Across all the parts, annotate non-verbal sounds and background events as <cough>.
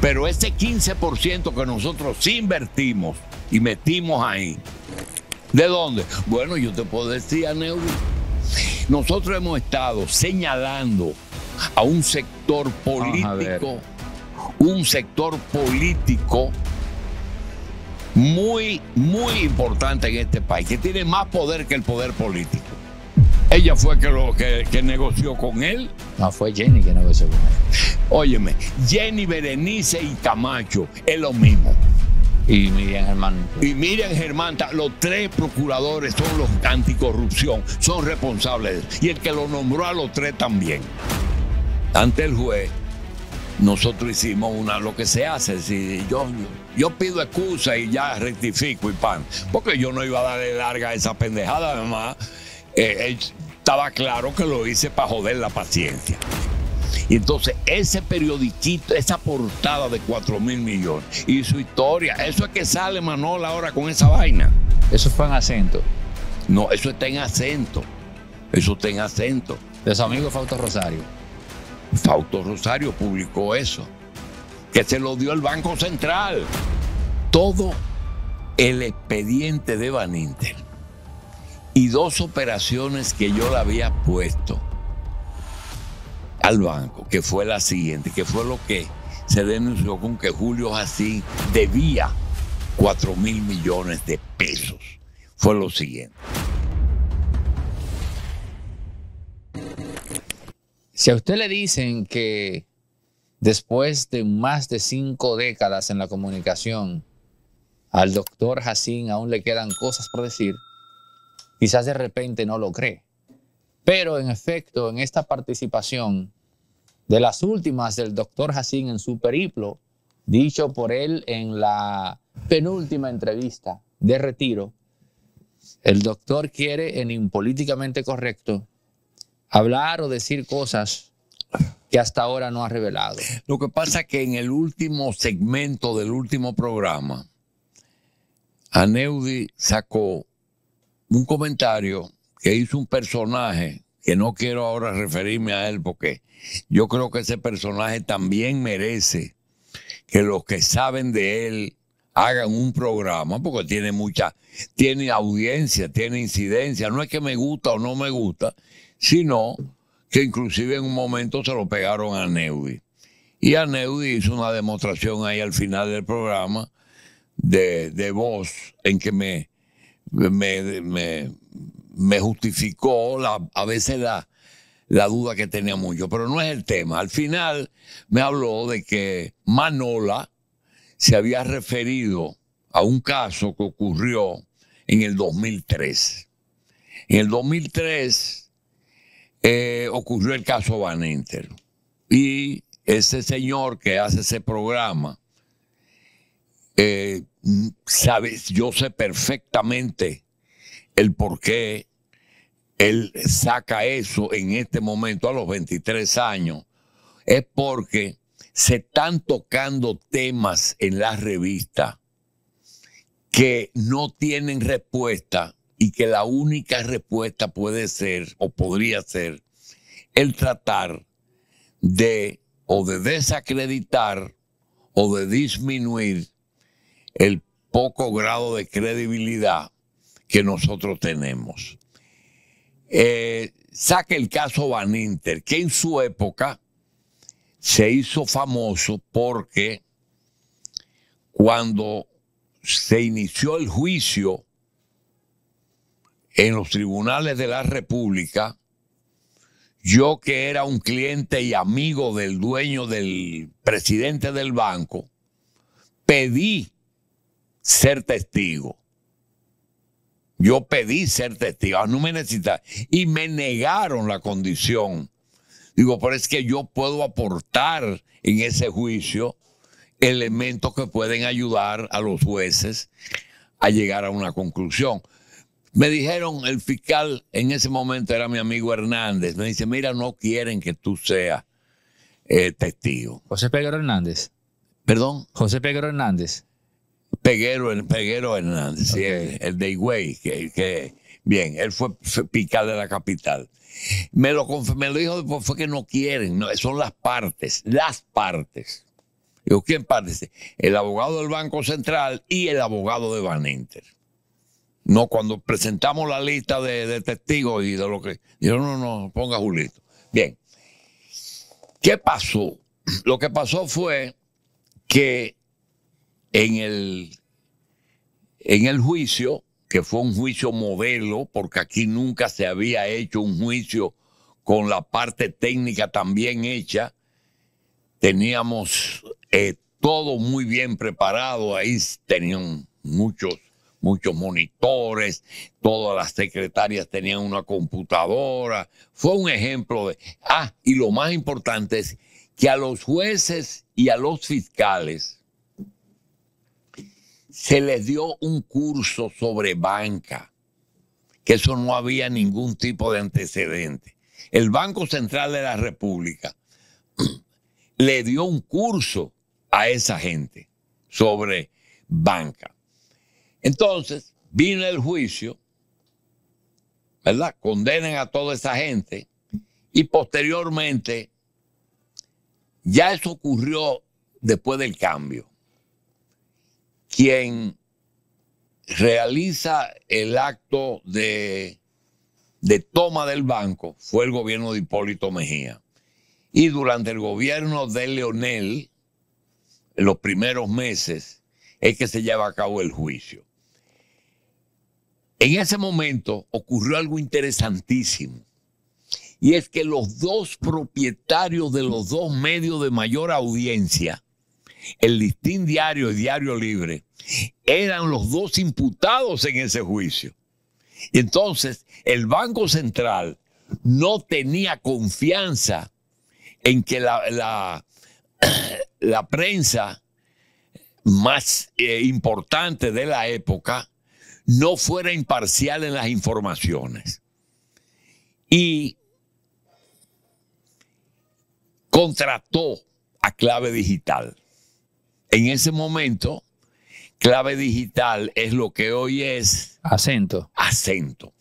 Pero ese 15% que nosotros invertimos y metimos ahí, ¿de dónde? Bueno, yo te puedo decir, Neu, nosotros hemos estado señalando a un sector político, un sector político muy, muy importante en este país, que tiene más poder que el poder político. Ella fue que, lo, que, negoció con él. No, fue Jenny que negoció con él. Óyeme, Jenny, Berenice y Camacho es lo mismo. Y Miriam Germán. Y Miriam Germán, los tres procuradores son los anticorrupción, son responsables. Y el que lo nombró a los tres también. Ante el juez, nosotros hicimos una, lo que se hace, si yo, yo pido excusa y ya rectifico y pan, porque yo no iba a darle larga a esa pendejada, además. Eh, eh, estaba claro que lo hice para joder la paciencia. Y entonces ese periodiquito, esa portada de 4 mil millones y su historia, eso es que sale Manol ahora con esa vaina. Eso fue en acento. No, eso está en acento. Eso está en acento. De su amigo Fausto Rosario. Fausto Rosario publicó eso, que se lo dio el Banco Central. Todo el expediente de Van Inter y dos operaciones que yo le había puesto al banco, que fue la siguiente, que fue lo que se denunció con que Julio Jacín debía 4 mil millones de pesos. Fue lo siguiente. Si a usted le dicen que después de más de cinco décadas en la comunicación, al doctor Jacín aún le quedan cosas por decir, Quizás de repente no lo cree. Pero en efecto, en esta participación de las últimas del doctor Jacín en su periplo, dicho por él en la penúltima entrevista de retiro, el doctor quiere, en impolíticamente correcto, hablar o decir cosas que hasta ahora no ha revelado. Lo que pasa es que en el último segmento del último programa, Aneudi sacó un comentario que hizo un personaje, que no quiero ahora referirme a él porque yo creo que ese personaje también merece que los que saben de él hagan un programa porque tiene mucha, tiene audiencia, tiene incidencia. No es que me gusta o no me gusta, sino que inclusive en un momento se lo pegaron a Neudi. Y a Neudi hizo una demostración ahí al final del programa de, de voz en que me, me, justificó la, a veces la, duda que tenía mucho, pero no es el tema. Al final me habló de que Manola se había referido a un caso que ocurrió en el 2003. En el 2003 eh, ocurrió el caso Van Enter. Y ese señor que hace ese programa eh, Mm, sabes, yo sé perfectamente el por qué él saca eso en este momento a los 23 años. Es porque se están tocando temas en las revistas que no tienen respuesta y que la única respuesta puede ser o podría ser el tratar de o de desacreditar o de disminuir el poco grado de credibilidad que nosotros tenemos. Eh, saque el caso Van Inter, que en su época se hizo famoso porque cuando se inició el juicio en los tribunales de la República, yo que era un cliente y amigo del dueño del presidente del banco, pedí ser testigo. Yo pedí ser testigo, ah, no me necesitas. Y me negaron la condición. Digo, pero es que yo puedo aportar en ese juicio elementos que pueden ayudar a los jueces a llegar a una conclusión. Me dijeron, el fiscal en ese momento era mi amigo Hernández, me dice, mira, no quieren que tú seas eh, testigo. José Pedro Hernández. Perdón. José Pedro Hernández. Peguero, el Peguero Hernández, el, de Higüey, que, bien, él fue, picar de la capital. Me lo, me dijo después, pues, fue que no quieren, son las partes, las partes. ¿quién parte? El abogado del Banco Central y el abogado de Van Inter. No, cuando presentamos la lista de, de testigos y de lo que. Yo no, no, ponga Julito. Bien. ¿Qué pasó? Lo que pasó fue que en el, en el juicio, que fue un juicio modelo, porque aquí nunca se había hecho un juicio con la parte técnica también hecha, teníamos eh, todo muy bien preparado, ahí tenían muchos, muchos monitores, todas las secretarias tenían una computadora, fue un ejemplo de... Ah, y lo más importante es que a los jueces y a los fiscales, se les dio un curso sobre banca, que eso no había ningún tipo de antecedente. El Banco Central de la República <clears throat> le dio un curso a esa gente sobre banca. Entonces, vino el juicio, ¿verdad? Condenan a toda esa gente y posteriormente, ya eso ocurrió después del cambio quien realiza el acto de, toma del banco fue el gobierno de Hipólito Mejía. Y durante el gobierno de Leonel, los primeros meses, es que se lleva a cabo el juicio. En ese momento ocurrió algo interesantísimo. Y es que los dos propietarios de los dos medios de mayor audiencia el listín diario y diario libre, eran los dos imputados en ese juicio. Entonces, el Banco Central no tenía confianza en que la, <clears throat> prensa más eh, importante de la época no fuera imparcial en las informaciones. Y contrató a clave digital. En ese momento, clave digital es lo que hoy es. Acento. Acento.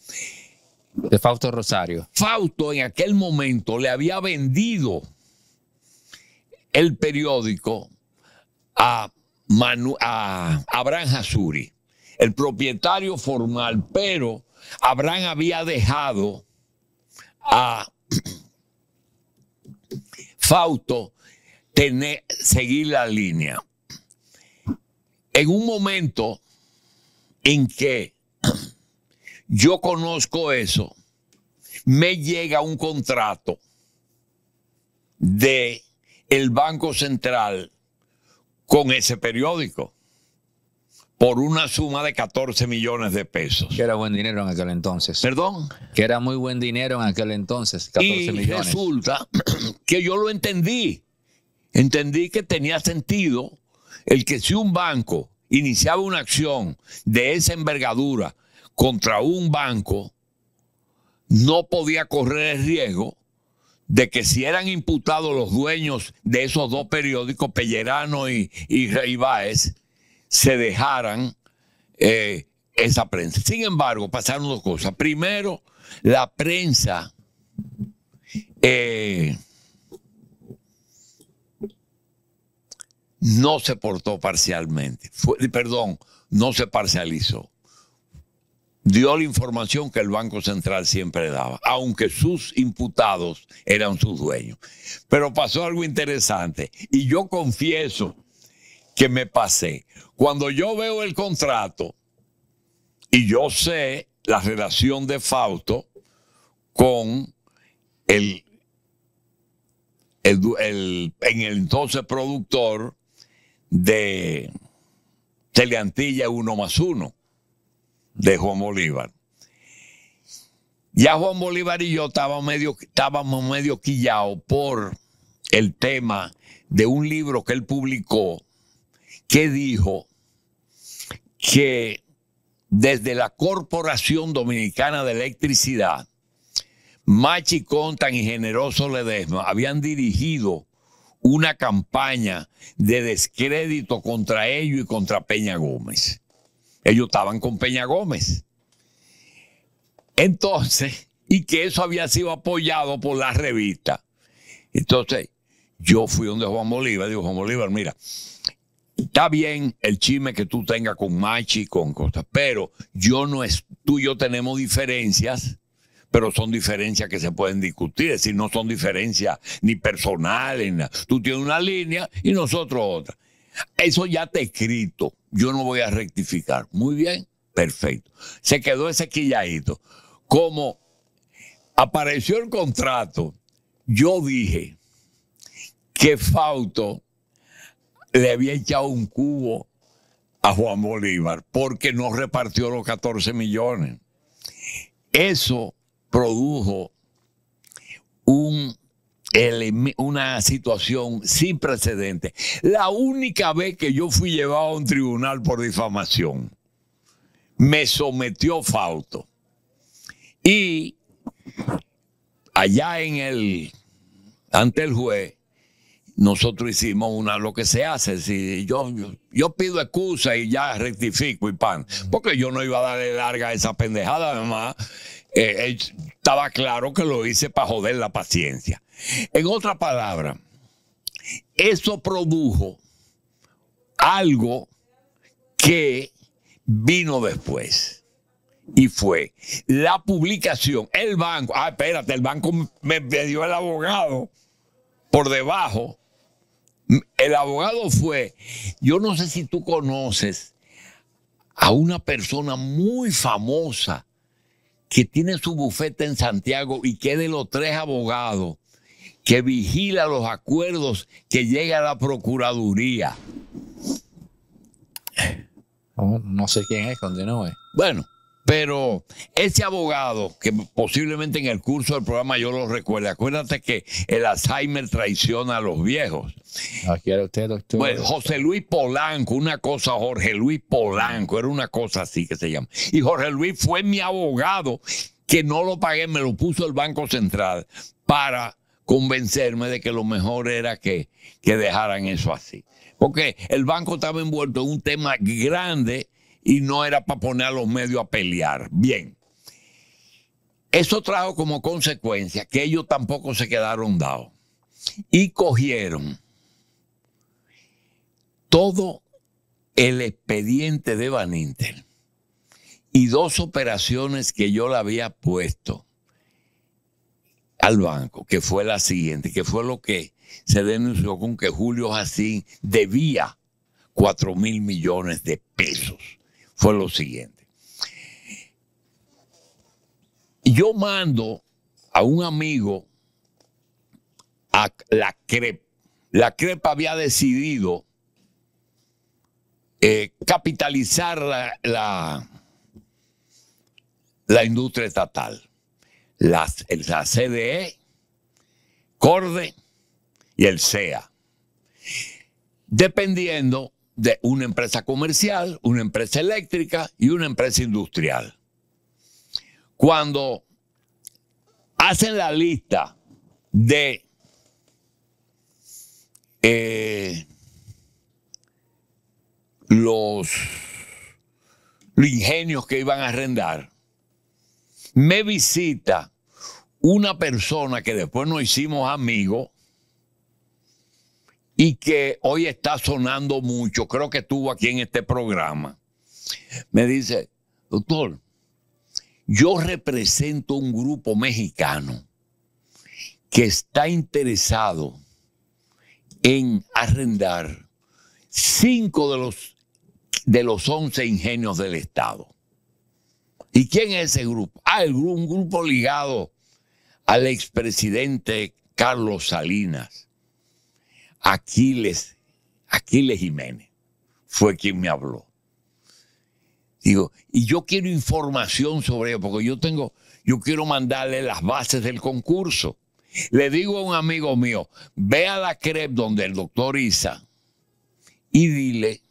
De Fausto Rosario. Fausto en aquel momento le había vendido el periódico a, a Abraham Hasuri, el propietario formal, pero Abraham había dejado a <clears throat> Fausto seguir la línea en un momento en que yo conozco eso, me llega un contrato de el Banco Central con ese periódico por una suma de 14 millones de pesos. Que era buen dinero en aquel entonces. ¿Perdón? Que era muy buen dinero en aquel entonces, y resulta que yo lo entendí. Entendí que tenía sentido el que si un banco iniciaba una acción de esa envergadura contra un banco, no podía correr el riesgo de que si eran imputados los dueños de esos dos periódicos, Pellerano y, Rey se dejaran eh, esa prensa. Sin embargo, pasaron dos cosas. Primero, la prensa eh, no se portó parcialmente, perdón, no se parcializó. Dio la información que el Banco Central siempre daba, aunque sus imputados eran sus dueños. Pero pasó algo interesante y yo confieso que me pasé. Cuando yo veo el contrato y yo sé la relación de Fausto con el en el entonces productor, de Teleantilla 1 más 1 de Juan Bolívar. Ya Juan Bolívar y yo estábamos medio, estábamos medio quillados por el tema de un libro que él publicó que dijo que desde la Corporación Dominicana de Electricidad, Machi Contan y Generoso Ledesma habían dirigido una campaña de descrédito contra ellos y contra Peña Gómez. Ellos estaban con Peña Gómez. Entonces, y que eso había sido apoyado por la revista. Entonces, yo fui donde Juan Bolívar, digo, Juan Bolívar, mira, está bien el chisme que tú tengas con Machi, con Costa, pero yo no es, tú y yo tenemos diferencias pero son diferencias que se pueden discutir, es decir, no son diferencias ni personales, tú tienes una línea y nosotros otra. Eso ya está escrito, yo no voy a rectificar. Muy bien, perfecto. Se quedó ese quilladito. Como apareció el contrato, yo dije que Fauto le había echado un cubo a Juan Bolívar porque no repartió los 14 millones. Eso produjo un, una situación sin precedentes. La única vez que yo fui llevado a un tribunal por difamación, me sometió falto. Y allá en el, ante el juez, nosotros hicimos una, lo que se hace, si yo, yo, pido excusa y ya rectifico y pan, porque yo no iba a darle larga a esa pendejada, además eh, eh, estaba claro que lo hice para joder la paciencia. En otra palabra, eso produjo algo que vino después. Y fue la publicación, el banco, ah, espérate, el banco me, me dio el abogado por debajo. El abogado fue, yo no sé si tú conoces a una persona muy famosa que tiene su bufete en Santiago y que de los tres abogados que vigila los acuerdos que llega a la Procuraduría. Oh, no sé quién es, continúe. Bueno, pero ese abogado, que posiblemente en el curso del programa yo lo recuerde, acuérdate que el Alzheimer traiciona a los viejos. Aquí era usted, doctor. José Luis Polanco, una cosa, Jorge Luis Polanco, era una cosa así que se llama. Y Jorge Luis fue mi abogado, que no lo pagué, me lo puso el Banco Central para convencerme de que lo mejor era que, que dejaran eso así. Porque el banco estaba envuelto en un tema grande y no era para poner a los medios a pelear. Bien. Eso trajo como consecuencia que ellos tampoco se quedaron dados y cogieron todo el expediente de Van Inter y dos operaciones que yo le había puesto al banco, que fue la siguiente, que fue lo que se denunció con que Julio Jacín debía 4 mil millones de pesos fue lo siguiente. Yo mando a un amigo a la CREP. La CREP había decidido eh, capitalizar la, la, industria estatal. la CDE, CORDE y el CEA. Dependiendo de una empresa comercial, una empresa eléctrica y una empresa industrial. Cuando hacen la lista de eh, los, los ingenios que iban a arrendar, me visita una persona que después nos hicimos amigos, y que hoy está sonando mucho, creo que estuvo aquí en este programa, me dice, doctor, yo represento un grupo mexicano que está interesado en arrendar cinco de los, de los 11 ingenios del Estado. ¿Y quién es ese grupo? Ah, el, un grupo ligado al expresidente Carlos Salinas. Aquiles, Aquiles Jiménez fue quien me habló. Digo, y yo quiero información sobre ello, porque yo tengo, yo quiero mandarle las bases del concurso. Le digo a un amigo mío, ve a la CREP donde el doctor Isa y dile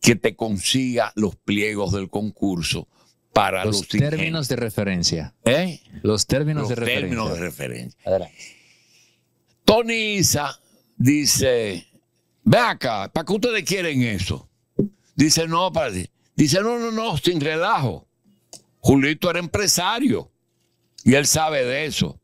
que te consiga los pliegos del concurso para los, términos de referencia. ¿Eh? Los términos de referencia. referencia. Términos de referencia. Adelante. Tony Isa dice, ve acá, ¿para qué ustedes quieren eso? Dice, no, para Dice, no, no, no, sin relajo. Julito era empresario y él sabe de eso.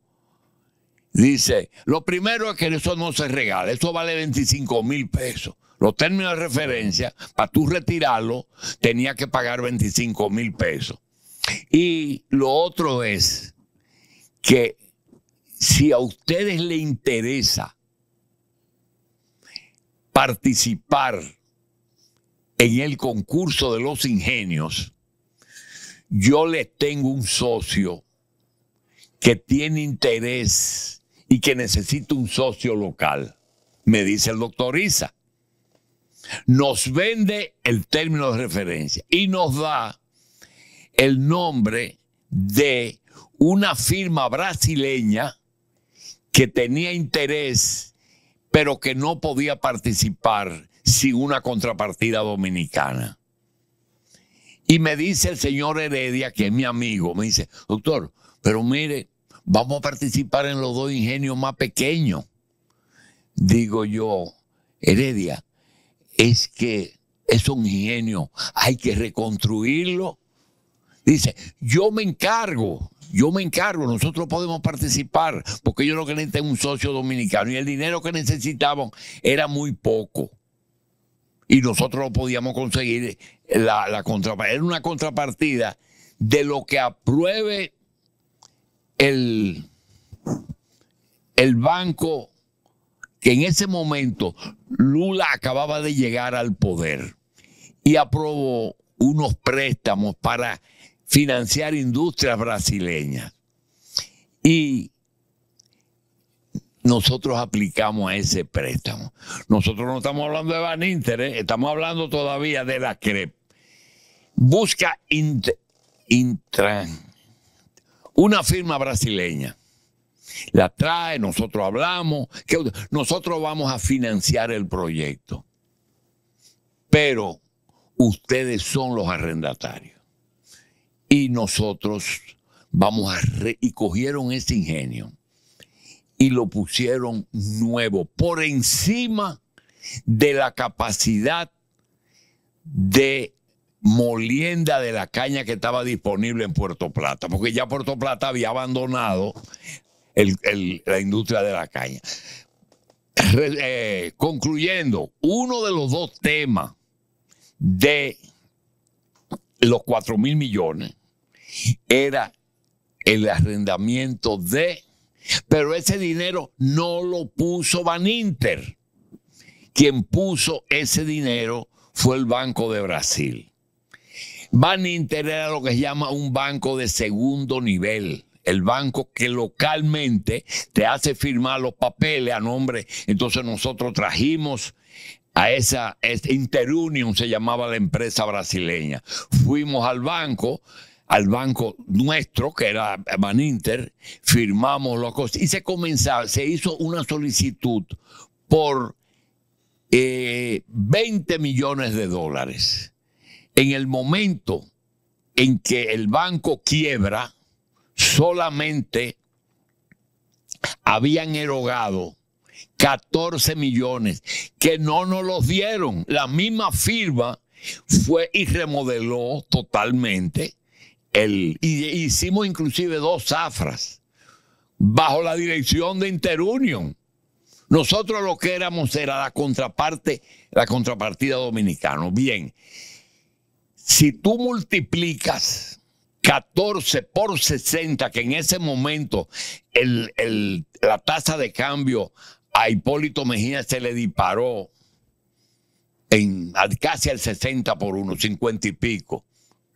Dice, lo primero es que eso no se regala, eso vale 25 mil pesos. Los términos de referencia, para tú retirarlo, tenía que pagar 25 mil pesos. Y lo otro es que si a ustedes les interesa participar en el concurso de los ingenios, yo le tengo un socio que tiene interés y que necesita un socio local, me dice el doctor Isa. Nos vende el término de referencia y nos da el nombre de una firma brasileña que tenía interés pero que no podía participar sin una contrapartida dominicana. Y me dice el señor Heredia, que es mi amigo, me dice, doctor, pero mire, vamos a participar en los dos ingenios más pequeños. Digo yo, Heredia, es que es un ingenio, hay que reconstruirlo Dice, yo me encargo, yo me encargo, nosotros podemos participar, porque yo lo que necesito es un socio dominicano. Y el dinero que necesitaban era muy poco. Y nosotros lo podíamos conseguir eh, la, Era una contrapartida de lo que apruebe el, el banco que en ese momento Lula acababa de llegar al poder y aprobó unos préstamos para financiar industrias brasileñas. Y nosotros aplicamos a ese préstamo. Nosotros no estamos hablando de Baninter, ¿eh? estamos hablando todavía de la CREP. Busca Intran, una firma brasileña. La trae, nosotros hablamos, nosotros vamos a financiar el proyecto. Pero ustedes son los arrendatarios. Y nosotros vamos a... y cogieron ese ingenio y lo pusieron nuevo, por encima de la capacidad de molienda de la caña que estaba disponible en Puerto Plata, porque ya Puerto Plata había abandonado la industria de la caña. Eh, concluyendo, uno de los dos temas de los 4 mil millones era el arrendamiento de, pero ese dinero no lo puso Van Inter. Quien puso ese dinero fue el Banco de Brasil. Van Baninter era lo que se llama un banco de segundo nivel el banco que localmente te hace firmar los papeles a nombre. Entonces nosotros trajimos a esa, este, Interunion se llamaba la empresa brasileña. Fuimos al banco, al banco nuestro, que era Baninter, firmamos los costos y se comenzaba, se hizo una solicitud por 20 eh, millones de dólares. En el momento en que el banco quiebra, solamente habían erogado 14 millones que no nos los dieron. La misma firma fue y remodeló totalmente y hicimos inclusive dos zafras bajo la dirección de Interunion. Nosotros lo que éramos era la contraparte, la contrapartida dominicana. Bien, si tú multiplicas 14 por 60, que en ese momento la tasa de cambio a Hipólito Mejía se le disparó en casi al 60 por uno, 50 y pico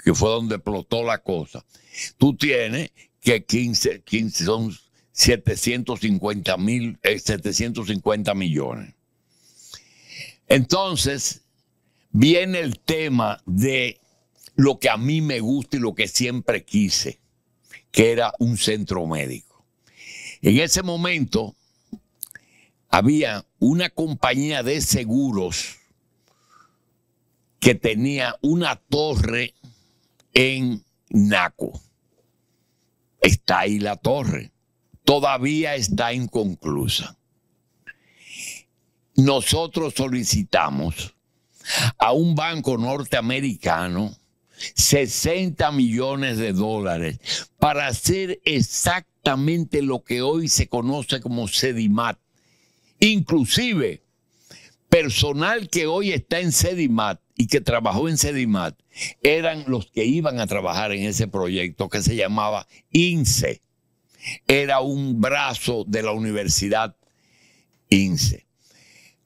que fue donde explotó la cosa. Tú tienes que 15, 15 son 750, mil, 750 eh, millones. Entonces, viene el tema de lo que a mí me gusta y lo que siempre quise, que era un centro médico. En ese momento había una compañía de seguros que tenía una torre en Naco. Está ahí la torre. Todavía está inconclusa. Nosotros solicitamos a un banco norteamericano 60 millones de dólares para hacer exactamente lo que hoy se conoce como Sedimat. Inclusive personal que hoy está en Sedimat y que trabajó en Sedimat eran los que iban a trabajar en ese proyecto que se llamaba INSE. Era un brazo de la Universidad INSE.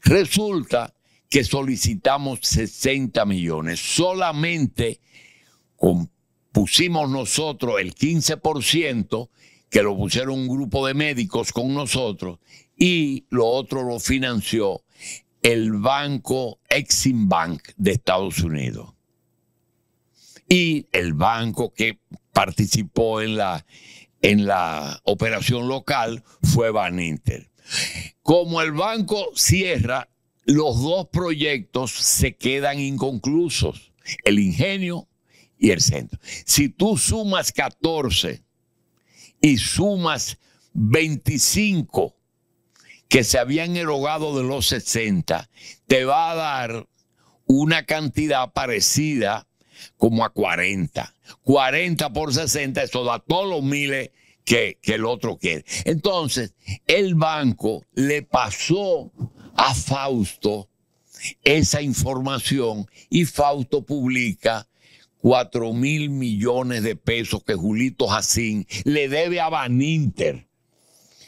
Resulta que solicitamos 60 millones. Solamente pusimos nosotros el 15%, que lo pusieron un grupo de médicos con nosotros, y lo otro lo financió el banco Exim Bank de Estados Unidos. Y el banco que participó en la, en la operación local fue Baninter. Como el banco cierra, los dos proyectos se quedan inconclusos, el ingenio y el centro. Si tú sumas 14 y sumas 25 que se habían erogado de los 60, te va a dar una cantidad parecida como a 40. 40 por 60, eso da todos los miles que, el otro quiere. Entonces, el banco le pasó a Fausto esa información y Fausto publica 4 mil millones de pesos que Julito Jacín le debe a Baninter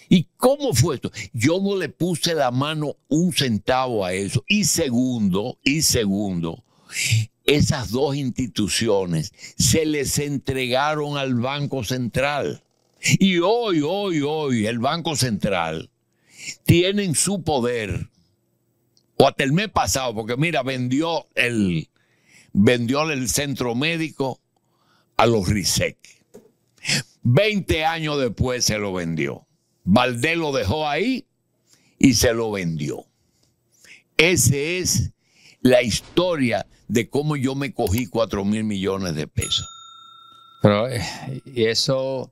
¿Y cómo fue esto? Yo no le puse la mano un centavo a eso. Y segundo, y segundo, esas dos instituciones se les entregaron al Banco Central. Y hoy, hoy, hoy, el Banco Central tiene su poder, o hasta el mes pasado, porque mira, vendió el, vendió el centro médico a los RISEC. Veinte años después se lo vendió. Valdés lo dejó ahí y se lo vendió. Esa es la historia de cómo yo me cogí 4 mil millones de pesos. Pero eh, eso,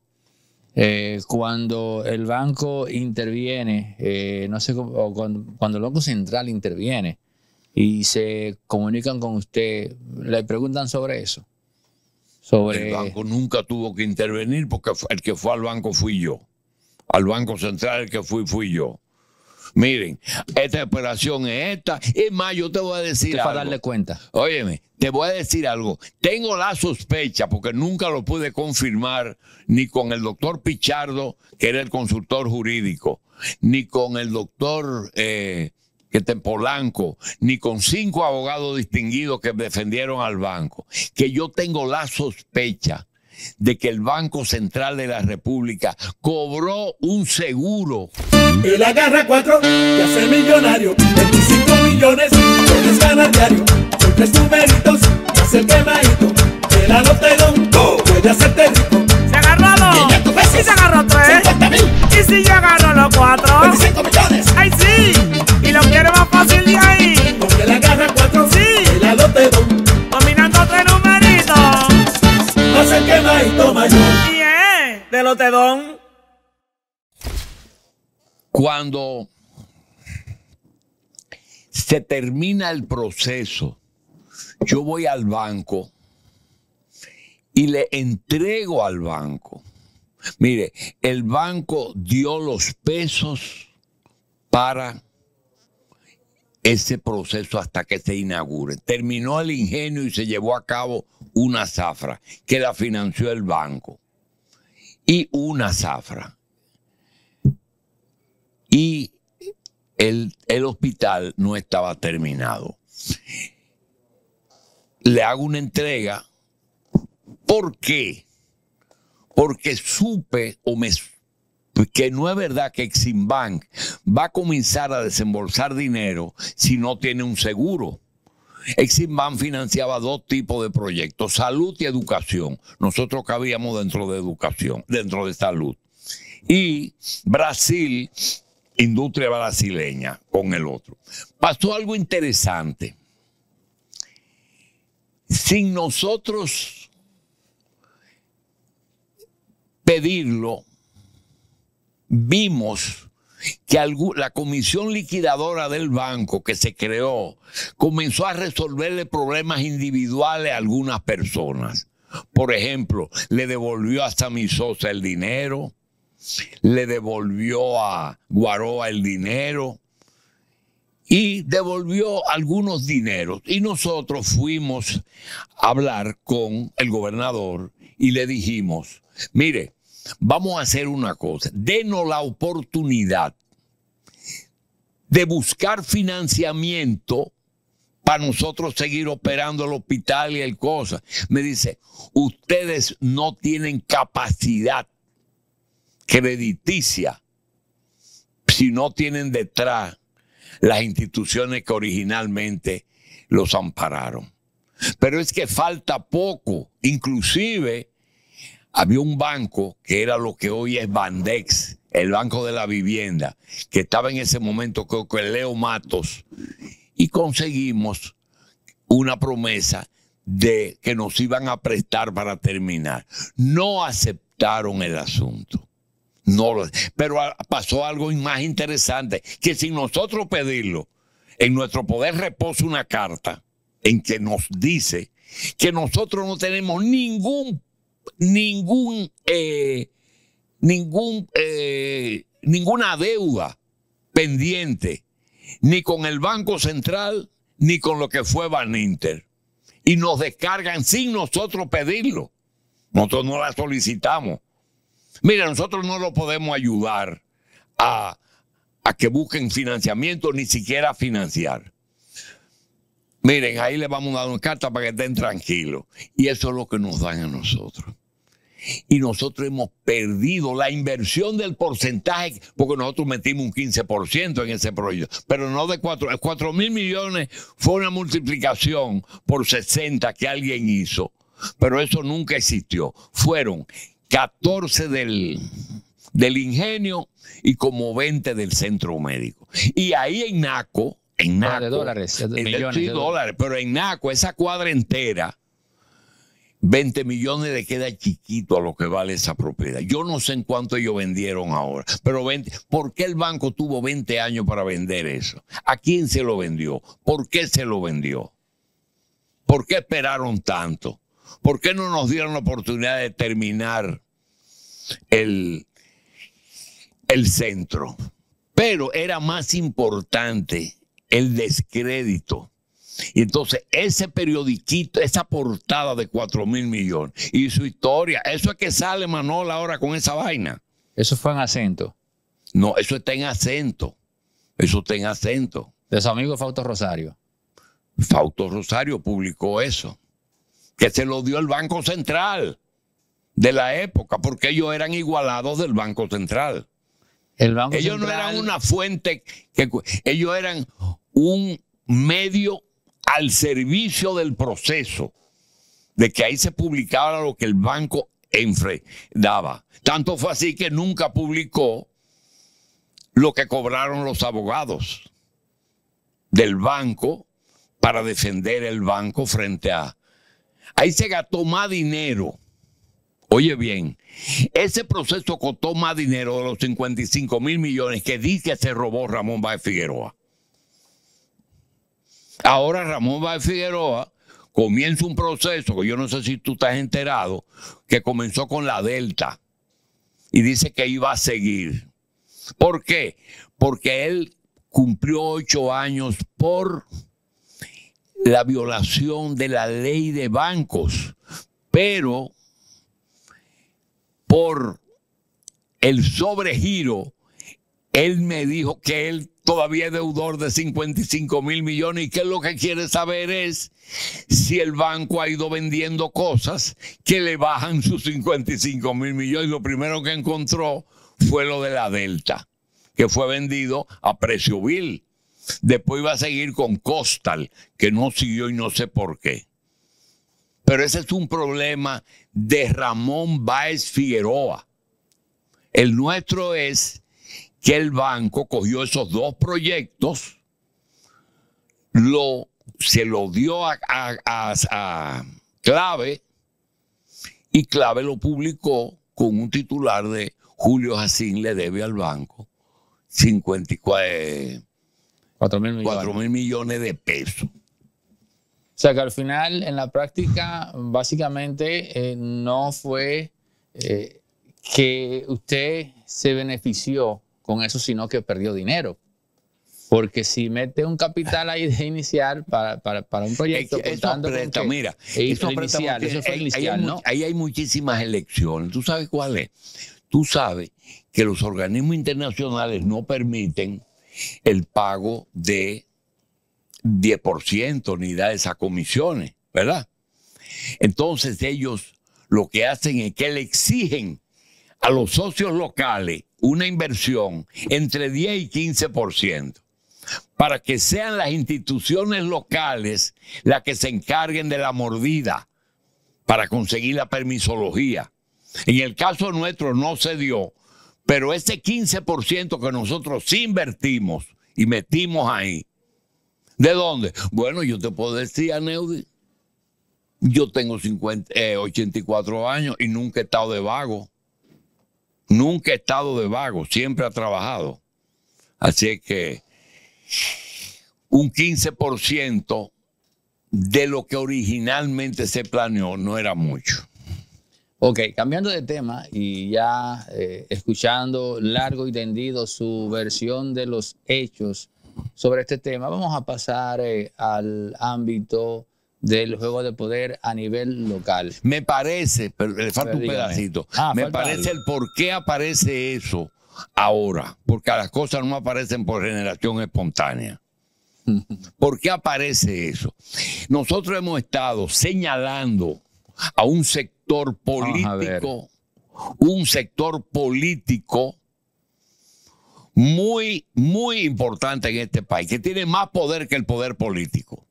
eh, cuando el banco interviene, eh, no sé, o cuando, cuando, el Banco Central interviene y se comunican con usted, le preguntan sobre eso. Sobre... El banco nunca tuvo que intervenir porque el que fue al banco fui yo al Banco Central que fui, fui yo. Miren, esta operación es esta. Y más, yo te voy a decir algo. Para darle cuenta. Óyeme, te voy a decir algo. Tengo la sospecha, porque nunca lo pude confirmar, ni con el doctor Pichardo, que era el consultor jurídico, ni con el doctor eh, Polanco, ni con cinco abogados distinguidos que defendieron al banco, que yo tengo la sospecha de que el Banco Central de la República cobró un seguro. Él agarra cuatro y hace millonario. 25 millones puedes ganar diario. Son tres numeritos, es el quemadito. El anotelón puede hacerte rico. Se agarró dos. Pues, y se agarró tres. 50 mil. Y si yo ganó los cuatro. 25 millones. Ay, sí. Y lo quiero más fácil de ahí. Porque él agarra cuatro. Sí. El don se quema y toma Cuando se termina el proceso, yo voy al banco y le entrego al banco. Mire, el banco dio los pesos para ese proceso hasta que se inaugure. Terminó el ingenio y se llevó a cabo una zafra que la financió el banco. Y una zafra. Y el, hospital no estaba terminado. Le hago una entrega. ¿Por qué? Porque supe o me que no es verdad que Eximbank va a comenzar a desembolsar dinero si no tiene un seguro. Eximban financiaba dos tipos de proyectos, salud y educación. Nosotros cabíamos dentro de educación, dentro de salud. Y Brasil, industria brasileña, con el otro. Pasó algo interesante. Sin nosotros pedirlo, vimos que la comisión liquidadora del banco que se creó comenzó a resolverle problemas individuales a algunas personas. Por ejemplo, le devolvió hasta mi sosa el dinero, le devolvió a Guaroa el dinero y devolvió algunos dineros. Y nosotros fuimos a hablar con el gobernador y le dijimos, mire, Vamos a hacer una cosa, denos la oportunidad de buscar financiamiento para nosotros seguir operando el hospital y el cosa. Me dice, ustedes no tienen capacidad crediticia si no tienen detrás las instituciones que originalmente los ampararon. Pero es que falta poco, inclusive había un banco que era lo que hoy es Bandex, el Banco de la Vivienda, que estaba en ese momento creo Leo Matos, y conseguimos una promesa de que nos iban a prestar para terminar. No aceptaron el asunto. No pero pasó algo más interesante, que sin nosotros pedirlo, en nuestro poder reposa una carta en que nos dice que nosotros no tenemos ningún ningún, eh, ningún, eh, ninguna deuda pendiente, ni con el Banco Central, ni con lo que fue Baninter. Y nos descargan sin nosotros pedirlo. Nosotros no la solicitamos. Mira, nosotros no lo podemos ayudar a, a que busquen financiamiento, ni siquiera financiar. Miren, ahí les vamos a dar una carta para que estén tranquilos. Y eso es lo que nos dan a nosotros. Y nosotros hemos perdido la inversión del porcentaje, porque nosotros metimos un 15% en ese proyecto, pero no de 4, mil millones fue una multiplicación por 60 que alguien hizo, pero eso nunca existió. Fueron 14 del, del ingenio y como 20 del centro médico. Y ahí en NACO, en Naco. De dólares, dólares, pero en Naco, esa cuadra entera, 20 millones le queda chiquito a lo que vale esa propiedad. Yo no sé en cuánto ellos vendieron ahora, pero 20, ¿por qué el banco tuvo 20 años para vender eso? ¿A quién se lo vendió? ¿Por qué se lo vendió? ¿Por qué esperaron tanto? ¿Por qué no nos dieron la oportunidad de terminar el, el centro? Pero era más importante el descrédito. Y entonces ese periodiquito, esa portada de 4 mil millones y su historia, eso es que sale Manol ahora con esa vaina. Eso fue en acento. No, eso está en acento. Eso está en acento. De su amigo Fausto Rosario. Fausto Rosario publicó eso, que se lo dio el Banco Central de la época, porque ellos eran igualados del Banco Central ellos no eran una fuente, ellos eran un medio al servicio del proceso, de que ahí se publicaba lo que el banco Enfre daba. Tanto fue así que nunca publicó lo que cobraron los abogados del banco para defender el banco frente a... Ahí se gastó más dinero Oye bien, ese proceso costó más dinero de los 55 mil millones que dice se robó Ramón Báez Figueroa. Ahora Ramón Báez Figueroa comienza un proceso que yo no sé si tú estás enterado, que comenzó con la Delta y dice que iba a seguir. ¿Por qué? Porque él cumplió ocho años por la violación de la ley de bancos, pero por el sobregiro, él me dijo que él todavía es deudor de 55 mil millones y que lo que quiere saber es si el banco ha ido vendiendo cosas que le bajan sus 55 mil millones. Lo primero que encontró fue lo de la Delta, que fue vendido a precio vil. Después iba a seguir con Costal, que no siguió y no sé por qué. Pero ese es un problema de Ramón Báez Figueroa. El nuestro es que el banco cogió esos dos proyectos, lo, se lo dio a, Clave y Clave lo publicó con un titular de Julio Jacín le debe al banco 54 4 eh, mil millones de pesos. O sea que al final, en la práctica, básicamente eh, no fue eh, que usted se benefició con eso, sino que perdió dinero. Porque si mete un capital ahí de iniciar para, un proyecto, eso mira, eso, inicial, Ahí hay muchísimas elecciones. ¿Tú sabes cuál es? Tú sabes que los organismos internacionales no permiten el pago de 10% ni da esas comisiones, ¿verdad? Entonces ellos lo que hacen es que le exigen a los socios locales una inversión entre 10 y 15% para que sean las instituciones locales las que se encarguen de la mordida para conseguir la permisología. En el caso nuestro no se dio, pero ese 15% que nosotros sí invertimos y metimos ahí, ¿De dónde? Bueno, yo te puedo decir, Aneudi, yo tengo 84 eh, años y nunca he estado de vago. Nunca he estado de vago, siempre ha trabajado. Así que un 15% de lo que originalmente se planeó no era mucho. Ok, cambiando de tema y ya eh, escuchando largo y tendido su versión de los hechos sobre este tema, vamos a pasar eh, al ámbito del juego de poder a nivel local. Me parece, pero le falta un pedacito, ah, me parece el por qué aparece eso ahora, porque las cosas no aparecen por generación espontánea. <laughs> ¿Por qué aparece eso? Nosotros hemos estado señalando a un sector político, un sector político muy, muy importante en este país, que tiene más poder que el poder político.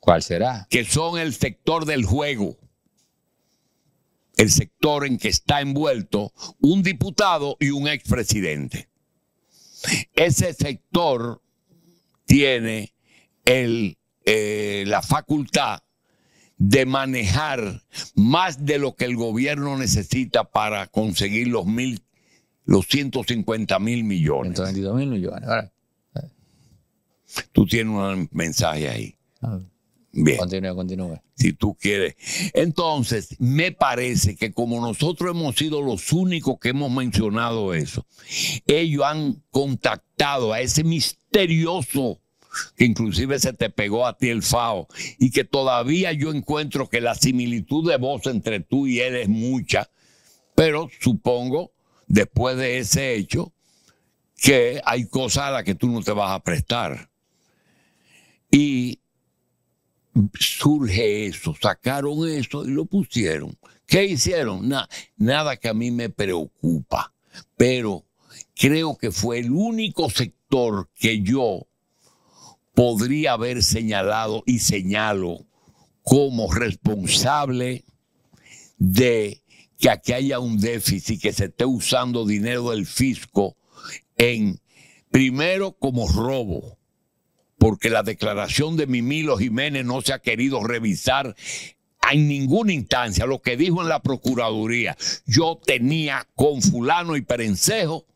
¿Cuál será? Que son el sector del juego, el sector en que está envuelto un diputado y un expresidente. Ese sector tiene el, eh, la facultad de manejar más de lo que el gobierno necesita para conseguir los mil los 150 mil millones. 122 mil millones. Eh. Tú tienes un mensaje ahí. Ah. Bien. Continúa, continúa. Si tú quieres. Entonces, me parece que como nosotros hemos sido los únicos que hemos mencionado eso, ellos han contactado a ese misterioso que inclusive se te pegó a ti el FAO y que todavía yo encuentro que la similitud de voz entre tú y él es mucha, pero supongo después de ese hecho que hay cosas a las que tú no te vas a prestar. Y surge eso, sacaron eso y lo pusieron. ¿Qué hicieron? nada que a mí me preocupa, pero creo que fue el único sector que yo podría haber señalado y señalo como responsable de que aquí haya un déficit, que se esté usando dinero del fisco en, primero como robo, porque la declaración de Mimilo Jiménez no se ha querido revisar en ninguna instancia. Lo que dijo en la Procuraduría, yo tenía con fulano y perencejo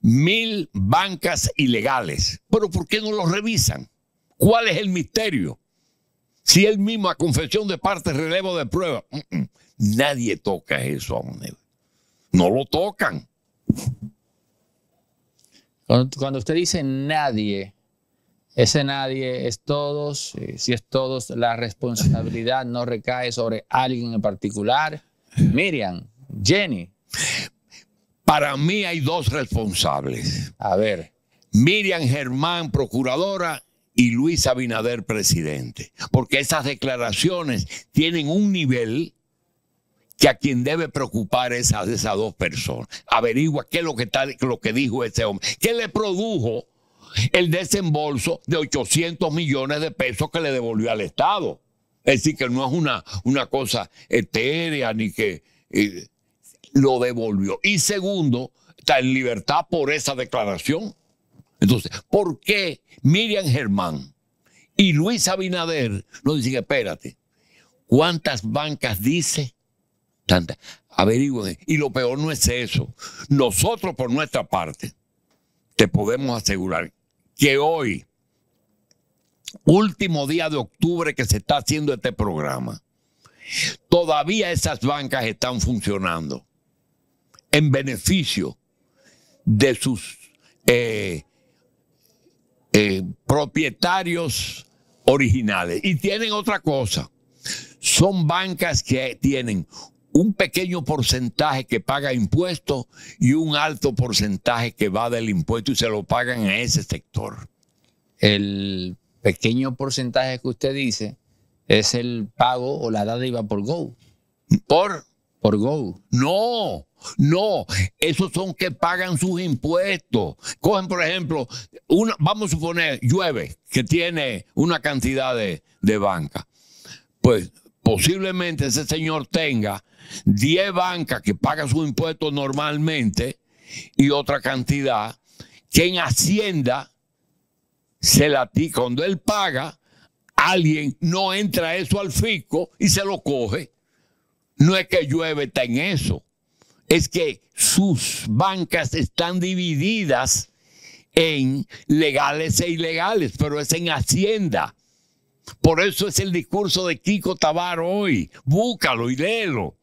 mil bancas ilegales. Pero ¿por qué no lo revisan? ¿Cuál es el misterio? Si él mismo a confesión de parte relevo de prueba. Mm, mm, Nadie toca eso a No lo tocan. Cuando, cuando usted dice nadie, ese nadie es todos. Eh, si es todos, la responsabilidad no recae sobre alguien en particular. Miriam, Jenny. Para mí hay dos responsables. A ver. Miriam Germán, procuradora, y Luis Abinader, presidente. Porque esas declaraciones tienen un nivel que a quien debe preocupar es a esas dos personas. Averigua qué es lo que, lo que dijo ese hombre, qué le produjo el desembolso de 800 millones de pesos que le devolvió al Estado. Es decir, que no es una, una cosa etérea ni que eh, lo devolvió. Y segundo, está en libertad por esa declaración. Entonces, ¿por qué Miriam Germán y Luis Abinader no dicen, espérate, cuántas bancas dice y lo peor no es eso. Nosotros, por nuestra parte, te podemos asegurar que hoy, último día de octubre que se está haciendo este programa, todavía esas bancas están funcionando en beneficio de sus eh, eh, propietarios originales. Y tienen otra cosa. Son bancas que tienen un pequeño porcentaje que paga impuestos y un alto porcentaje que va del impuesto y se lo pagan a ese sector. El pequeño porcentaje que usted dice es el pago o la dada iba por Go. ¿Por? Por Go. No, no. Esos son que pagan sus impuestos. Cogen, por ejemplo, una, vamos a suponer, llueve, que tiene una cantidad de, de banca. Pues posiblemente ese señor tenga 10 bancas que paga su impuesto normalmente y otra cantidad que en Hacienda se la Cuando él paga, alguien no entra eso al fisco y se lo coge. No es que llueve, en eso. Es que sus bancas están divididas en legales e ilegales, pero es en Hacienda. Por eso es el discurso de Kiko Tabar hoy. Búscalo y léelo.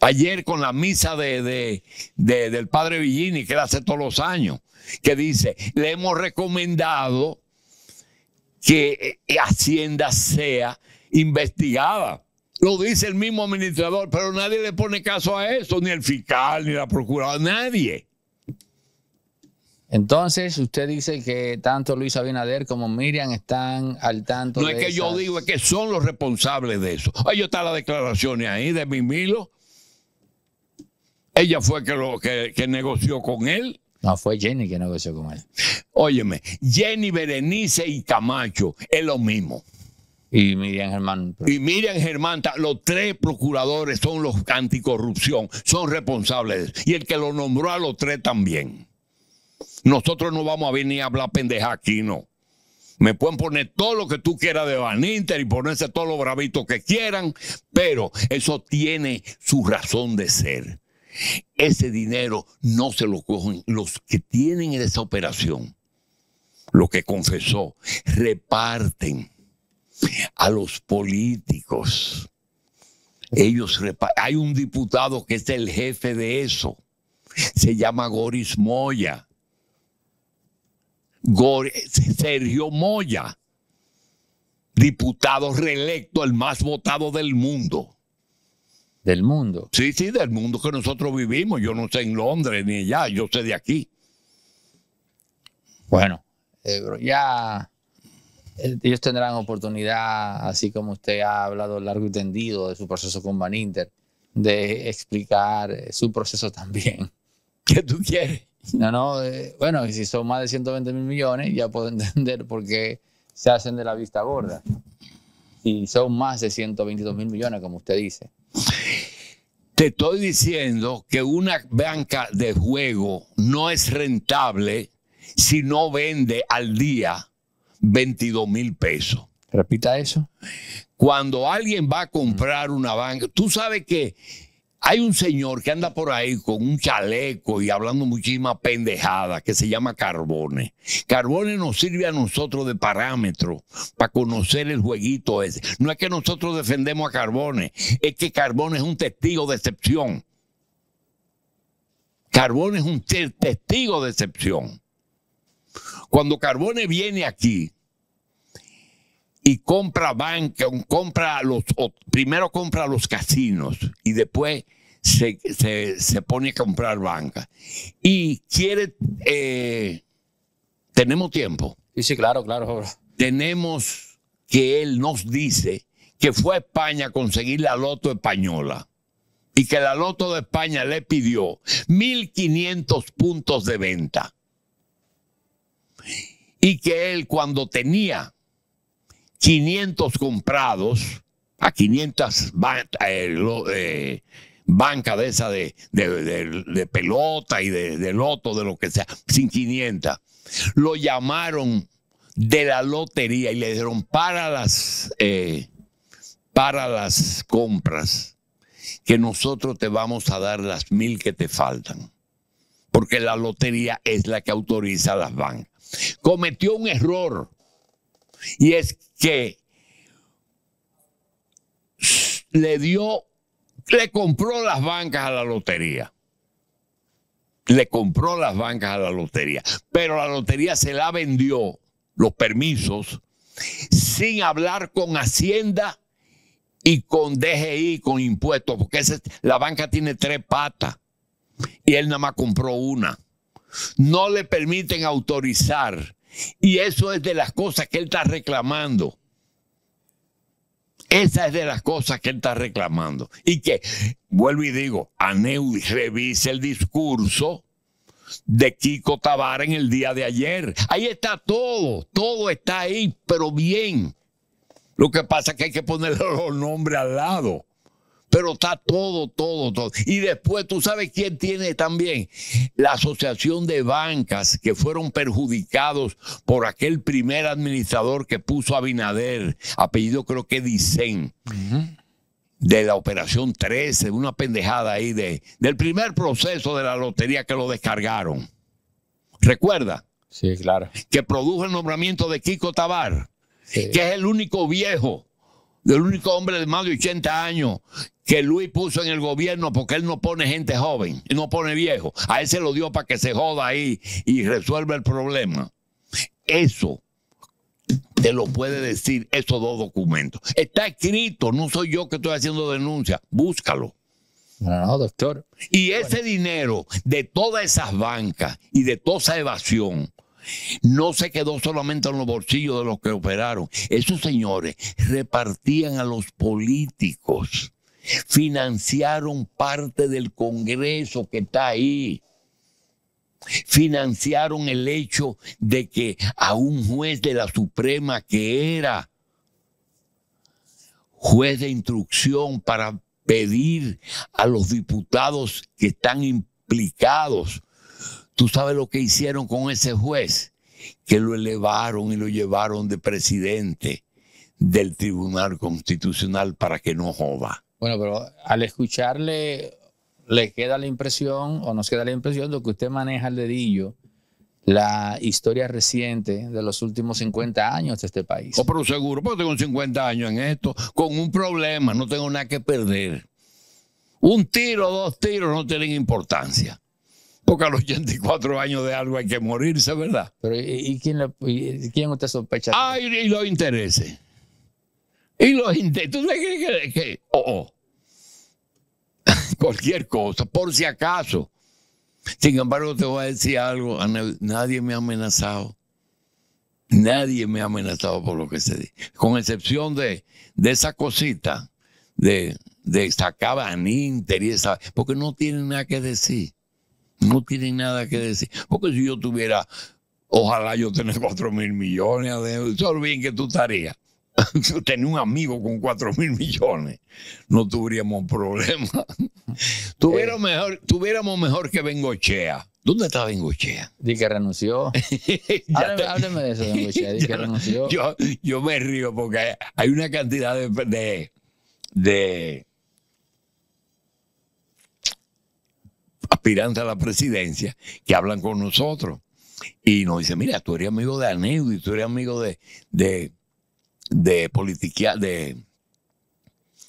Ayer con la misa de, de, del padre Villini, que él hace todos los años, que dice, le hemos recomendado que eh, Hacienda sea investigada. Lo dice el mismo administrador, pero nadie le pone caso a eso, ni el fiscal, ni la procuradora, nadie. Entonces, usted dice que tanto Luis Abinader como Miriam están al tanto. No es que yo digo, es que son los responsables de eso. Ahí está la declaraciones ahí de Mimilo. Ella fue que, lo, negoció con él. No, fue Jenny que negoció con él. Óyeme, Jenny, Berenice y Camacho es lo mismo. Y Miriam Germán. Y Miriam Germán, los tres procuradores son los anticorrupción, son responsables. Y el que lo nombró a los tres también. Nosotros no vamos a venir a hablar pendeja aquí, no. Me pueden poner todo lo que tú quieras de Van Inter y ponerse todo los bravitos que quieran, pero eso tiene su razón de ser. Ese dinero no se lo cogen los que tienen esa operación. Lo que confesó, reparten a los políticos. Ellos Hay un diputado que es el jefe de eso. Se llama Goris Moya Sergio Moya, diputado reelecto, el más votado del mundo. Del mundo. Sí, sí, del mundo que nosotros vivimos. Yo no sé en Londres ni allá, yo sé de aquí. Bueno, eh, ya eh, ellos tendrán oportunidad, así como usted ha hablado largo y tendido de su proceso con Van Inter, de explicar eh, su proceso también. ¿Qué tú quieres? No, no, eh, bueno, si son más de 120 mil millones, ya puedo <laughs> entender por qué se hacen de la vista gorda. Y son más de 122 mil millones, como usted dice. Te estoy diciendo que una banca de juego no es rentable si no vende al día 22 mil pesos. Repita eso. Cuando alguien va a comprar una banca, tú sabes que hay un señor que anda por ahí con un chaleco y hablando muchísima pendejada que se llama Carbone. Carbone nos sirve a nosotros de parámetro para conocer el jueguito ese. No es que nosotros defendemos a Carbone, es que Carbone es un testigo de excepción. Carbone es un testigo de excepción. Cuando Carbone viene aquí, y compra banca, compra los, primero compra los casinos y después se, pone a comprar banca. Y quiere, eh, tenemos tiempo. Sí, sí, claro, claro. Tenemos que él nos dice que fue a España a conseguir la loto española y que la loto de España le pidió 1.500 puntos de venta. Y que él cuando tenía 500 comprados a 500 bancas eh, eh, banca de esa de, pelota y de, loto, de lo que sea, sin 500. Lo llamaron de la lotería y le dijeron para las, eh, para las compras que nosotros te vamos a dar las mil que te faltan, porque la lotería es la que autoriza las bancas. Cometió un error y es que le dio, le compró las bancas a la lotería. Le compró las bancas a la lotería. Pero la lotería se la vendió, los permisos, sin hablar con Hacienda y con DGI, con impuestos, porque la banca tiene tres patas y él nada más compró una. No le permiten autorizar y eso es de las cosas que él está reclamando. Esa es de las cosas que él está reclamando. Y que, vuelvo y digo, aneud revise el discurso de Kiko Tabar en el día de ayer. Ahí está todo, todo está ahí, pero bien. Lo que pasa es que hay que poner <laughs> los nombres al lado pero está todo, todo, todo. Y después, tú sabes quién tiene también la Asociación de Bancas que fueron perjudicados por aquel primer administrador que puso a Binader, apellido creo que Dicen. de la operación 13, una pendejada ahí de, del primer proceso de la lotería que lo descargaron. ¿Recuerda? Sí, claro. Que produjo el nombramiento de Kiko Tabar, que es el único viejo del único hombre de más de 80 años que Luis puso en el gobierno porque él no pone gente joven, no pone viejo. A él se lo dio para que se joda ahí y resuelva el problema. Eso te lo puede decir esos dos documentos. Está escrito, no soy yo que estoy haciendo denuncia, búscalo. doctor. Y ese dinero de todas esas bancas y de toda esa evasión no se quedó solamente en los bolsillos de los que operaron. Esos señores repartían a los políticos, financiaron parte del Congreso que está ahí financiaron el hecho de que a un juez de la Suprema que era juez de instrucción para pedir a los diputados que están implicados Tú sabes lo que hicieron con ese juez, que lo elevaron y lo llevaron de presidente del Tribunal Constitucional para que no joda. Bueno, pero al escucharle, le queda la impresión, o nos queda la impresión, de que usted maneja al dedillo la historia reciente de los últimos 50 años de este país. Oh, pero seguro, porque tengo 50 años en esto, con un problema, no tengo nada que perder. Un tiro, dos tiros no tienen importancia. Porque a los 84 años de algo hay que morirse, ¿verdad? Pero ¿y, quién, usted sospecha? Ah, y, los intereses. Y los intereses. ¿Tú crees que, oh, oh. <laughs> cualquier cosa, por si acaso? Sin embargo, te voy a decir algo, nadie me ha amenazado. Nadie me ha amenazado por lo que se dice. Con excepción de, esa cosita de, de esa porque no tienen nada que decir no tienen nada que decir. Porque si yo tuviera, ojalá yo tener cuatro mil millones de solo bien que tú estarías. <laughs> Yo tenía un amigo con cuatro mil millones, no tuviéramos problema. <laughs> tuviéramos, eh. mejor, mejor que Bengochea. ¿Dónde está Bengochea? Di que renunció. <laughs> háblame, de eso, Bengochea. Di que renunció. Yo, yo, me río porque hay una cantidad de, de aspirantes a la presidencia que hablan con nosotros y nos dice mira, tú eres amigo de Aneu y tú eres amigo de, de, de de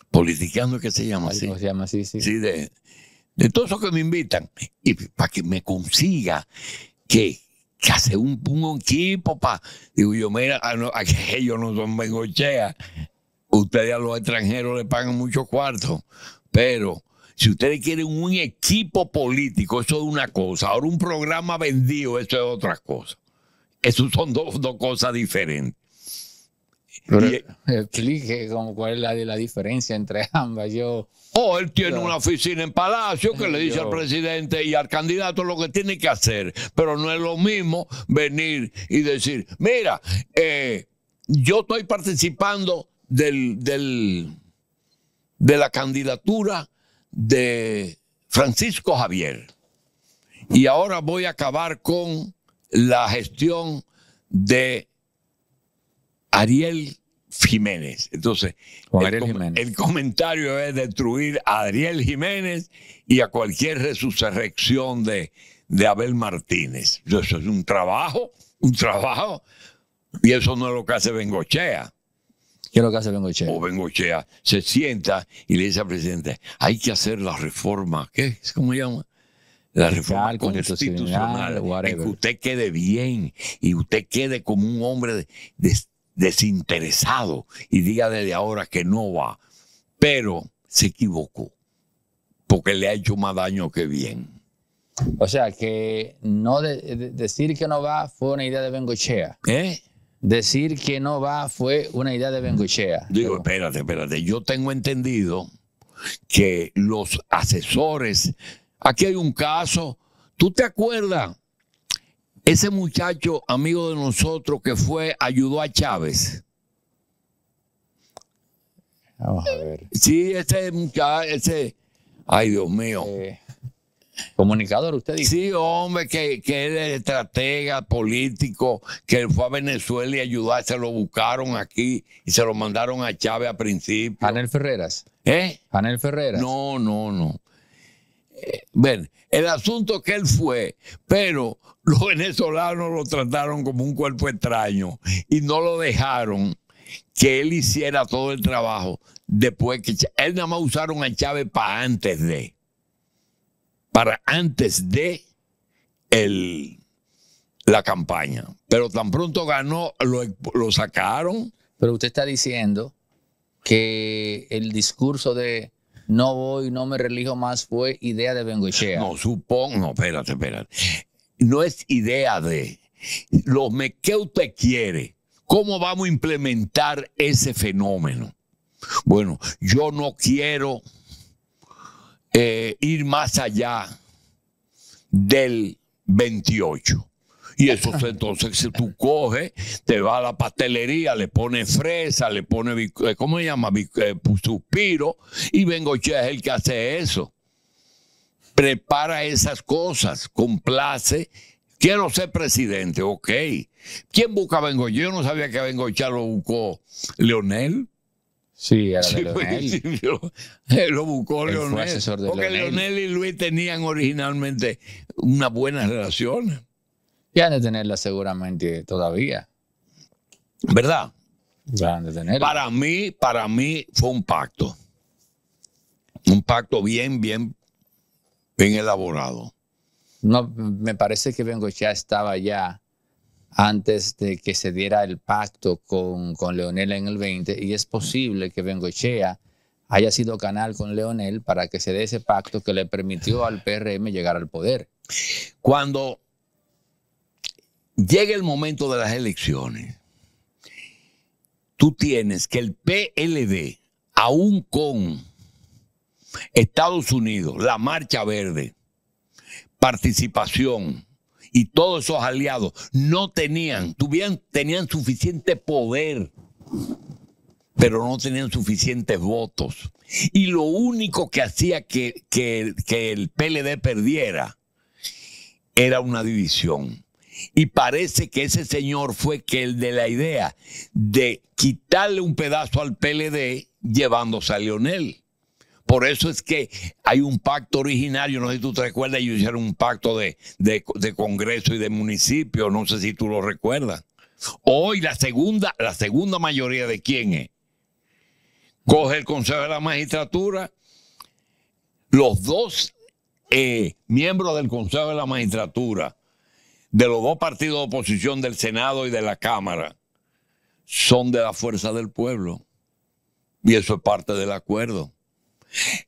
politiqueando que se llama así. Se llama así, sí. de, de todo eso que me invitan. Y para que me consiga que, que hace un, un equipo pa Digo yo, mira, a ah, no, <laughs> ellos no son bengochea. Ustedes a los extranjeros le pagan muchos cuartos, pero si ustedes quieren un equipo político, eso es una cosa. Ahora un programa vendido, eso es otra cosa. Eso son dos, cosas diferentes. explique cuál es la, la, diferencia entre <laughs> ambas. Yo, oh, él tiene una oficina en Palacio que le dice al presidente y al candidato lo que tiene que hacer, pero no es lo mismo venir y decir, mira, eh, yo estoy participando del, del, de la candidatura de Francisco Javier. Y ahora voy a acabar con la gestión de Ariel Jiménez. Entonces, el, comentario es destruir a Ariel Jiménez y a cualquier resurrección de, de Abel Martínez. Eso es un trabajo, un trabajo, y eso no es lo que hace Bengochea. ¿Qué es lo que hace Bengochea? O Bengochea se sienta y le dice al presidente, hay que hacer la reforma, ¿qué? ¿Cómo se llama? La reforma constitucional, en que usted quede bien y usted quede como un hombre desinteresado y diga desde ahora que no va. Pero se equivocó, porque le ha hecho más daño que bien. O sea, que no decir que no va fue una idea de Bengochea. ¿Eh? Decir que no va fue una idea de Benguchea. Digo, espérate, espérate. Yo tengo entendido que los asesores. Aquí hay un caso. ¿Tú te acuerdas? Ese muchacho, amigo de nosotros, que fue, ayudó a Chávez. Vamos a ver. Sí, ese muchacho, ese. Ay, Dios mío. Eh, comunicador, usted dice. Sí, hombre, que, que es estratega político, que fue a Venezuela y ayudar, se lo buscaron aquí y se lo mandaron a Chávez a principio. Anel Ferreras. ¿Eh? Anel Ferreras. No, no, no. Eh, el asunto que él fue, pero los <laughs> venezolanos lo trataron como un cuerpo extraño y no lo dejaron que él hiciera todo el trabajo después que él nada más usaron a Chávez para antes de para antes de la campaña. Pero tan pronto ganó, lo, sacaron. Pero usted está diciendo que el discurso de no voy, no me relijo más fue idea de Bengochea. No, supongo, espérate, espérate. No es idea de lo que usted quiere. ¿Cómo vamos a implementar ese fenómeno? Bueno, yo no quiero eh, ir más allá del 28. Y eso entonces, si tú coges, te vas a la pastelería, le pones fresa, le pone eh, ¿cómo se llama? Eh, suspiro. Y Bengoche es el que hace eso. Prepara esas cosas, complace. Quiero ser presidente, ok. ¿Quién busca a Bengoche? Yo no sabía que Bengoche lo buscó Leonel. Sí, lo buscó Leonel. Porque Leonel. y Luis tenían originalmente una buena relación. Y han de tenerla seguramente todavía. ¿Verdad? han de tenerla. Para mí, para mí fue un pacto. Un pacto bien, bien, bien elaborado. No, me parece que ya estaba ya antes de que se diera el pacto con, Leonel en el 20 y es posible que Bengochea haya sido canal con Leonel para que se dé ese pacto que le permitió al PRM llegar al poder. Cuando llegue el momento de las elecciones, tú tienes que el PLD, aún con Estados Unidos, la Marcha Verde, participación, y todos esos aliados no tenían, tenían suficiente poder, pero no tenían suficientes votos. Y lo único que hacía que, el PLD perdiera era una división. Y parece que ese señor fue que el de la idea de quitarle un pedazo al PLD llevándose a Leonel. Por eso es que hay un pacto originario, no sé si tú te recuerdas, ellos hicieron un pacto de, Congreso y de municipio, no sé si tú lo recuerdas. Hoy la segunda, la segunda mayoría de quién es. Coge el Consejo de la Magistratura, los dos eh, miembros del Consejo de la Magistratura, de los dos partidos de oposición del Senado y de la Cámara, son de la fuerza del pueblo. Y eso es parte del acuerdo.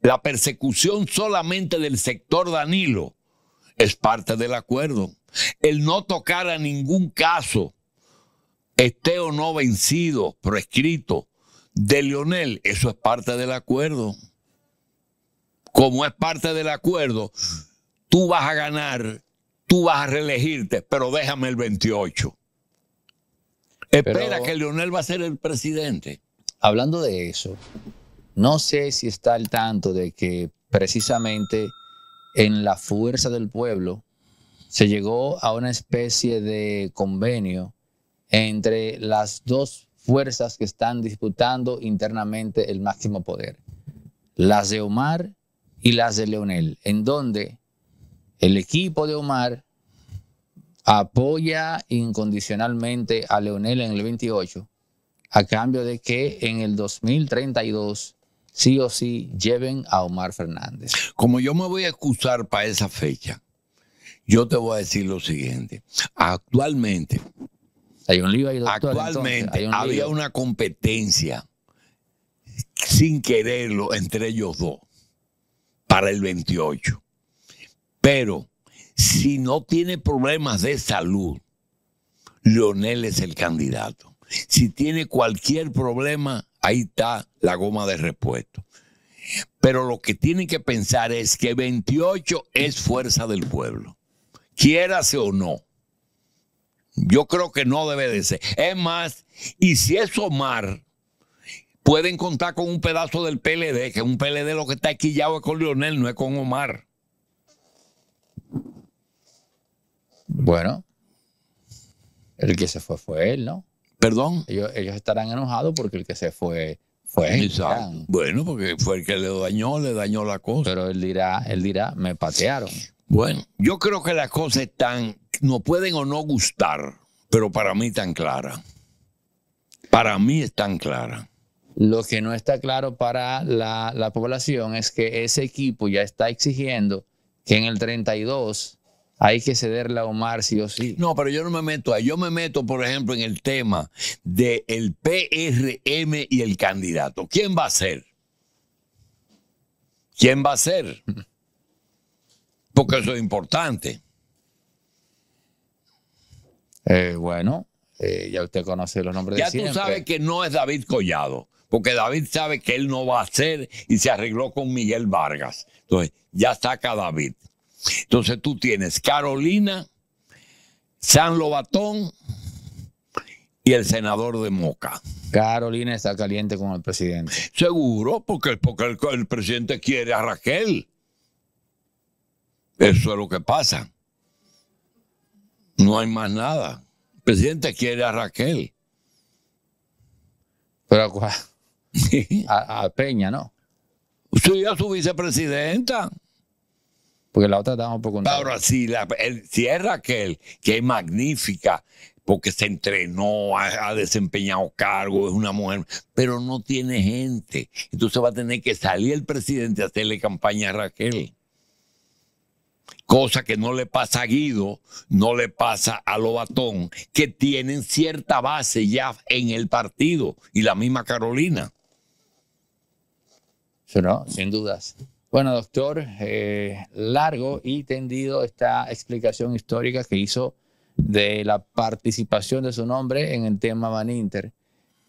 La persecución solamente del sector Danilo es parte del acuerdo. El no tocar a ningún caso, esté o no vencido, proscrito, de Lionel, eso es parte del acuerdo. Como es parte del acuerdo, tú vas a ganar, tú vas a reelegirte, pero déjame el 28. Espera que Leonel va a ser el presidente. Hablando de eso, no sé si está al tanto de que precisamente en la fuerza del pueblo se llegó a una especie de convenio entre las dos fuerzas que están disputando internamente el máximo poder, las de Omar y las de Leonel, en donde el equipo de Omar apoya incondicionalmente a Leonel en el 28, a cambio de que en el 2032 sí o sí lleven a Omar Fernández. Como yo me voy a excusar para esa fecha, yo te voy a decir lo siguiente. Actualmente, hay actualmente había una competencia sin quererlo entre ellos dos para el 28. Pero si no tiene problemas de salud, Leonel es el candidato. Si tiene cualquier problema, Ahí está la goma de repuesto. Pero lo que tienen que pensar es que 28 es fuerza del pueblo, quiérase o no. Yo creo que no debe de ser. Es más, y si es Omar, pueden contar con un pedazo del PLD, que un PLD lo que está aquí ya es con Lionel, no es con Omar. Bueno, el que se fue fue él, ¿no? Perdón. Ellos, estarán enojados porque el que se fue fue. Bueno, porque fue el que le dañó, le dañó la cosa. Pero él dirá, él dirá, me patearon. Bueno, yo creo que las cosas están, no pueden o no gustar, pero para mí tan clara. Para mí están claras. Lo que no está claro para la, la población es que ese equipo ya está exigiendo que en el 32 hay que cederle a Omar sí o sí. No, pero yo no me meto ahí. Yo me meto, por ejemplo, en el tema del el PRM y el candidato. ¿Quién va a ser? ¿Quién va a ser? <laughs> Porque eso es importante. Eh, bueno, eh, ya usted conoce los nombres de Ya tú sabes que no es David Collado, porque David sabe que él no va a ser y se arregló con Miguel Vargas. Entonces, ya saca a David. Entonces tú tienes Carolina, San Lobatón y el senador de Moca. Carolina está caliente con el presidente. Seguro, porque, el, presidente quiere a Raquel. Eso es lo que pasa. No hay más nada. El presidente quiere a Raquel. Pero a, <laughs> a Peña, ¿no? Sí, a su vicepresidenta porque la otra estamos por contar. Ahora, si, es Raquel, que es magnífica, porque se entrenó, ha, desempeñado cargo, es una mujer, pero no tiene gente. Entonces va a tener que salir el presidente a hacerle campaña a Raquel. Cosa que no le pasa a Guido, no le pasa a Lobatón, que tienen cierta base ya en el partido y la misma Carolina. Pero sin dudas. Bueno, doctor, eh, largo y tendido esta explicación histórica que hizo de la participación de su nombre en el tema Van Inter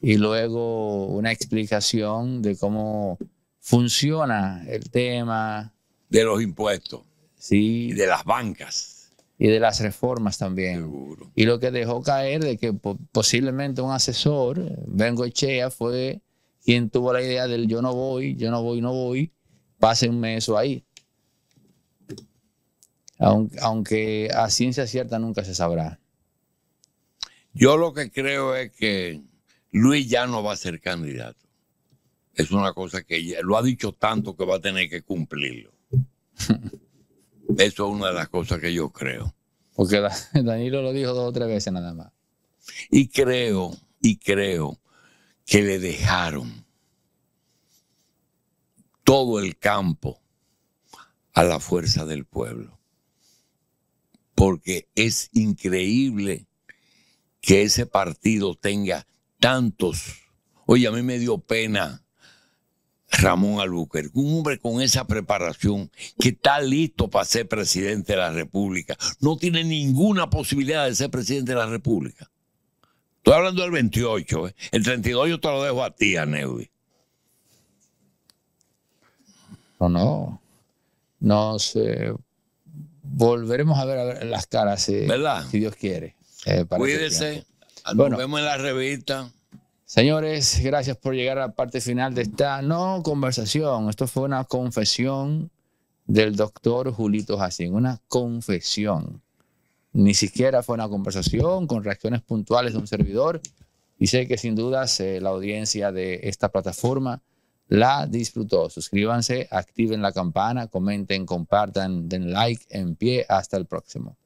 y luego una explicación de cómo funciona el tema. De los impuestos. Sí. de las bancas. Y de las reformas también. Seguro. Y lo que dejó caer de que posiblemente un asesor, Bengochea, fue quien tuvo la idea del yo no voy, yo no voy, no voy Pásenme eso ahí. Aunque a ciencia cierta nunca se sabrá. Yo lo que creo es que Luis ya no va a ser candidato. Es una cosa que ya, lo ha dicho tanto que va a tener que cumplirlo. <laughs> Eso es una de las cosas que yo creo. Porque <laughs> Danilo lo dijo dos o tres veces nada más. Y creo, y creo que le dejaron todo el campo a la fuerza del pueblo. Porque es increíble que ese partido tenga tantos. Oye, a mí me dio pena Ramón Albuquerque, un hombre con esa preparación que está listo para ser presidente de la República. No tiene ninguna posibilidad de ser presidente de la República. Estoy hablando del 28, ¿eh? el 32 yo te lo dejo a ti, Aneudi. no no, nos eh, volveremos a ver, las caras, si Dios quiere. Eh, cuídense, Cuídese, ah, nos vemos en la revista. Señores, gracias por llegar a la parte final de esta no conversación. Esto fue una confesión del doctor Julito Jacín, una confesión. Ni siquiera fue una conversación con reacciones puntuales de un servidor. Y sé que sin dudas eh, la audiencia de esta plataforma la disfrutó. Suscríbanse, activen la campana, comenten, compartan, den like, en pie. Hasta el próximo.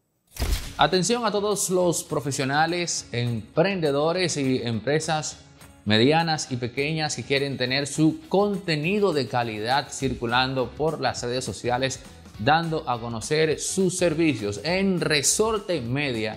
Atención a todos los profesionales, emprendedores y empresas medianas y pequeñas que quieren tener su contenido de calidad circulando por las redes sociales, dando a conocer sus servicios en Resorte Media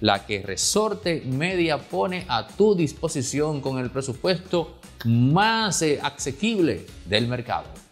la que Resorte Media pone a tu disposición con el presupuesto más eh, accesible del mercado.